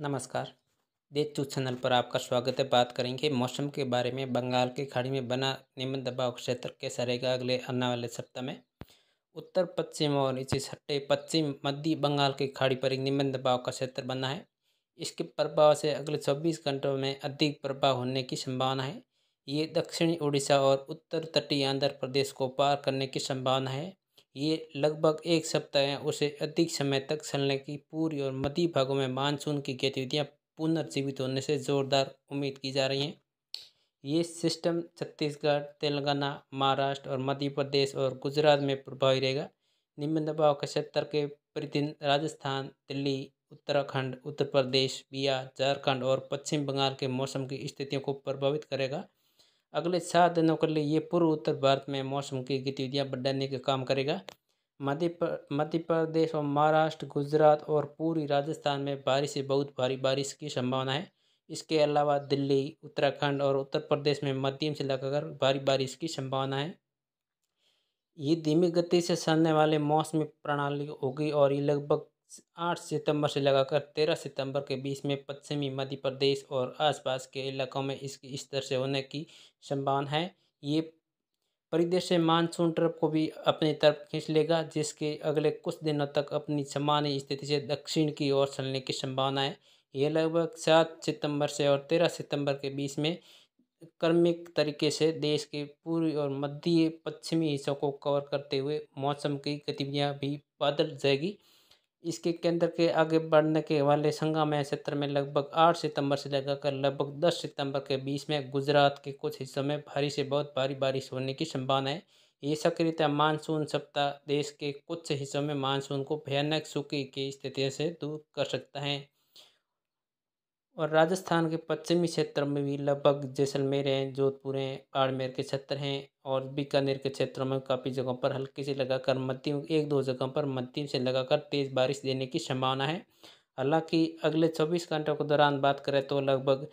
नमस्कार देश to channel पर आपका स्वागत है बात करेंगे मौसम के बारे में बंगाल की खाड़ी में बना निम्न दबाव क्षेत्र कैसा रहेगा अगले आने वाले सप्ताह में उत्तर पश्चिम और इसी सट्टे पश्चिम मध्य बंगाल की खाड़ी पर एक निम्न दबाव का क्षेत्र बना है इसके प्रभाव से अगले चौबीस घंटों में अधिक प्रभाव होने की संभावना है ये दक्षिणी उड़ीसा और उत्तर तटीय आंध्र प्रदेश को पार करने की संभावना है ये लगभग एक सप्ताह या उसे अधिक समय तक चलने की पूरी और मध्य भागों में मानसून की गतिविधियाँ पुनर्जीवित होने से ज़ोरदार उम्मीद की जा रही हैं ये सिस्टम छत्तीसगढ़ तेलंगाना महाराष्ट्र और मध्य प्रदेश और गुजरात में प्रभावी रहेगा निम्न दबाव के क्षेत्र के प्रतिदिन राजस्थान दिल्ली उत्तराखंड उत्तर प्रदेश बिहार झारखंड और पश्चिम बंगाल के मौसम की स्थितियों को प्रभावित करेगा अगले सात दिनों के लिए ये पूर्व उत्तर भारत में मौसम की गतिविधियाँ बढ़ाने का काम करेगा मध्य मध्य प्रदेश और महाराष्ट्र गुजरात और पूरी राजस्थान में बारिश से बहुत भारी बारिश की संभावना है इसके अलावा दिल्ली उत्तराखंड और उत्तर प्रदेश में मध्यम से लगाकर भारी बारिश की संभावना है ये धीमी गति से चलने वाले मौसमी प्रणाली होगी और ये लगभग आठ सितंबर से लगाकर तेरह सितंबर के बीच में पश्चिमी मध्य प्रदेश और आसपास के इलाकों में इसकी स्तर से होने की संभावना है ये परिदृश्य मानसून ट्रप को भी अपनी तरफ खींच लेगा जिसके अगले कुछ दिनों तक अपनी सामान्य स्थिति से दक्षिण की ओर चलने की संभावना है ये लगभग सात सितंबर से और तेरह सितंबर के बीच में क्रमिक तरीके से देश के पूर्वी और मध्य पश्चिमी हिस्सों को कवर करते हुए मौसम की गतिविधियाँ भी बदल जाएगी इसके केंद्र के आगे बढ़ने के वाले संगम है क्षेत्र में लगभग आठ सितंबर से लगाकर लगभग दस सितंबर के बीच में गुजरात के कुछ हिस्सों में भारी से बहुत भारी बारिश होने की संभावना है ये सक्रियता मानसून सप्ताह देश के कुछ हिस्सों में मानसून को भयानक सूखी की स्थितियों से दूर कर सकता है और राजस्थान के पश्चिमी क्षेत्र में भी लगभग जैसलमेर हैं जोधपुर हैं बाड़मेर के क्षेत्र हैं और बीकानेर के क्षेत्रों में काफ़ी जगहों पर हल्की से लगाकर मध्यम एक दो जगहों पर मध्यम से लगाकर तेज़ बारिश देने की संभावना है हालांकि अगले चौबीस घंटों के दौरान बात करें तो लगभग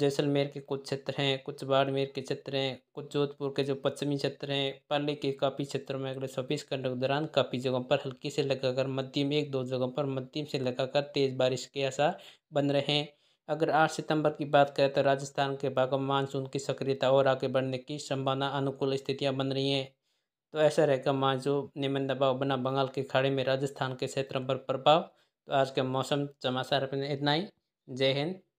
जैसलमेर के कुछ क्षेत्र हैं कुछ बाड़मेर के क्षेत्र हैं कुछ जोधपुर के जो पश्चिमी क्षेत्र हैं पाली के काफ़ी क्षेत्रों में अगले चौबीस घंटों के दौरान काफ़ी जगहों पर हल्की से लगाकर मध्यम एक दो जगहों पर मध्यम से लगाकर तेज़ बारिश के आसार बन रहे हैं अगर 8 सितंबर की बात करें तो राजस्थान के भागों में मानसून की सक्रियता और आगे बढ़ने की संभावना अनुकूल स्थितियाँ बन रही हैं तो ऐसा रहेगा मानसून निम्न दबाव बना बंगाल की खाड़ी में राजस्थान के क्षेत्रों पर प्रभाव तो आज के मौसम समाचार इतना ही जय हिंद